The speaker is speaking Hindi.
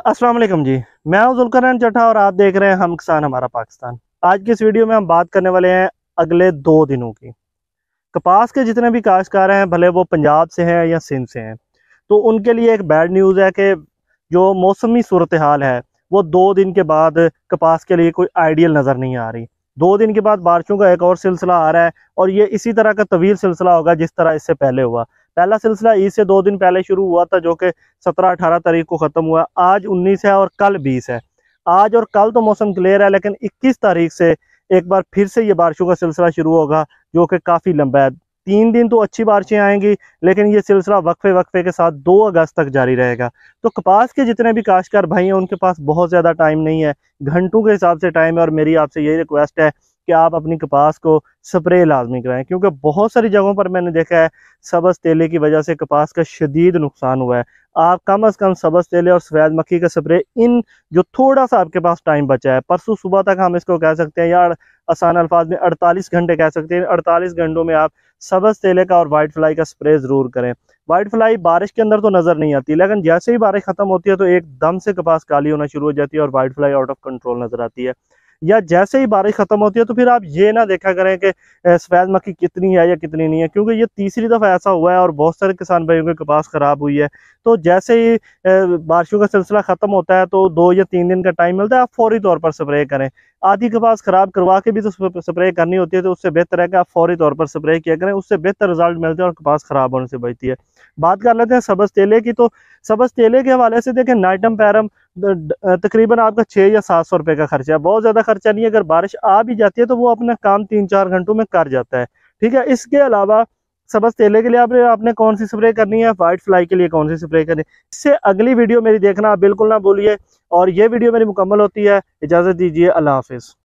अस्सलाम वालेकुम जी मैं जुल्करन चटा और आप देख रहे हैं हम किसान हमारा पाकिस्तान आज की इस वीडियो में हम बात करने वाले हैं अगले दो दिनों की कपास के जितने भी काश्तकार हैं भले वो पंजाब से हैं या सिंध से हैं तो उनके लिए एक बैड न्यूज़ है कि जो मौसमी सूरत हाल है वो दो दिन के बाद कपास के लिए कोई आइडियल नज़र नहीं आ रही दो दिन के बाद बारिशों का एक और सिलसिला आ रहा है और ये इसी तरह का तवील सिलसिला होगा जिस तरह इससे पहले हुआ पहला सिलसिला ईद से दो दिन पहले शुरू हुआ था जो कि सत्रह अठारह तारीख को ख़त्म हुआ आज उन्नीस है और कल बीस है आज और कल तो मौसम क्लियर है लेकिन इक्कीस तारीख से एक बार फिर से ये बारिशों का सिलसिला शुरू होगा जो कि काफ़ी लंबा है तीन दिन तो अच्छी बारिशें आएंगी लेकिन ये सिलसिला वक्फे वक्फे के साथ दो अगस्त तक जारी रहेगा तो कपास के जितने भी काश्कार भाई हैं उनके पास बहुत ज़्यादा टाइम नहीं है घंटों के हिसाब से टाइम है और मेरी आपसे यही रिक्वेस्ट है कि आप अपनी कपास को स्प्रे लाजमी कराएं क्योंकि बहुत सारी जगहों पर मैंने देखा है सबस तेले की वजह से कपास का शदीद नुकसान हुआ है आप कम अज़ कम सबस तेले और सफ़ेद मक्खी का स्प्रे इन जो थोड़ा सा आपके पास टाइम बचा है परसों सुबह तक हम इसको कह सकते हैं या आसान अल्फाज में अड़तालीस घंटे कह सकते हैं अड़तालीस घंटों में आप सबस तेले का और वाइट फ्लाई का स्प्रे ज़रूर करें वाइट फ्लाई बारिश के अंदर तो नज़र नहीं आती लेकिन जैसे ही बारिश ख़त्म होती है तो एकदम से कपास काली होना शुरू हो जाती है और white fly out of control नज़र आती है या जैसे ही बारिश खत्म होती है तो फिर आप ये ना देखा करें कि सफ़ेद मक्की कितनी है या कितनी नहीं है क्योंकि ये तीसरी दफ़ा ऐसा हुआ है और बहुत सारे किसान भाइयों की कपास ख़राब हुई है तो जैसे ही बारिशों का सिलसिला ख़त्म होता है तो दो या तीन दिन का टाइम मिलता है आप फौरी तौर पर स्प्रे करें आधी कपास ख़राब करवा के भी तो स्प्रे करनी होती है तो उससे बेहतर है कि आप फौरी तौर पर स्प्रे किया करें उससे बेहतर रिजल्ट मिलते हैं और कपास ख़राब होने से बचती है बात कर लेते हैं सबस तेले की तो सबस तेले के हवाले से देखें नाइटम पैरम तकरीबन आपका छः या सात सौ रुपये का खर्चा है बहुत ज़्यादा खर्चा नहीं है अगर बारिश आ भी जाती है तो वो अपना काम तीन चार घंटों में कर जाता है ठीक है इसके अलावा सबस तेले के लिए आपने आपने कौन सी स्प्रे करनी है वाइट फ्लाई के लिए कौन सी स्प्रे करनी है इससे अगली वीडियो मेरी देखना आप बिल्कुल ना भूलिए और ये वीडियो मेरी मुकम्मल होती है इजाज़त दीजिए अल्लाह हाफिज़